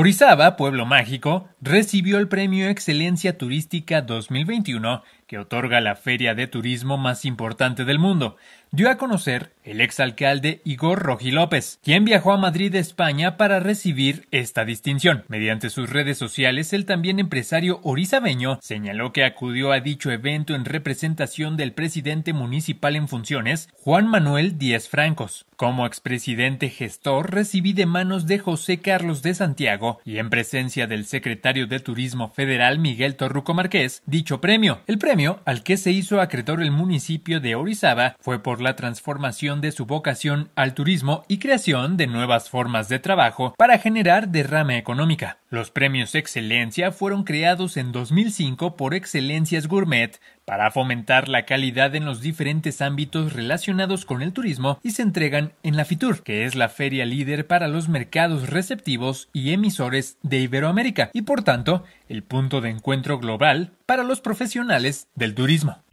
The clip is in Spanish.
Orizaba, pueblo mágico, recibió el Premio Excelencia Turística 2021 que otorga la feria de turismo más importante del mundo. Dio a conocer el exalcalde Igor Rogi López, quien viajó a Madrid, España, para recibir esta distinción. Mediante sus redes sociales, el también empresario orizabeño señaló que acudió a dicho evento en representación del presidente municipal en funciones, Juan Manuel Díaz Francos. Como expresidente gestor, recibí de manos de José Carlos de Santiago y en presencia del secretario de Turismo Federal Miguel Torruco Márquez dicho premio. El premio, al que se hizo acreedor el municipio de Orizaba, fue por la transformación de su vocación al turismo y creación de nuevas formas de trabajo para generar derrama económica. Los premios Excelencia fueron creados en 2005 por Excelencias Gourmet para fomentar la calidad en los diferentes ámbitos relacionados con el turismo y se entregan en la FITUR, que es la feria líder para los mercados receptivos y emisores de Iberoamérica y por por tanto, el punto de encuentro global para los profesionales del turismo.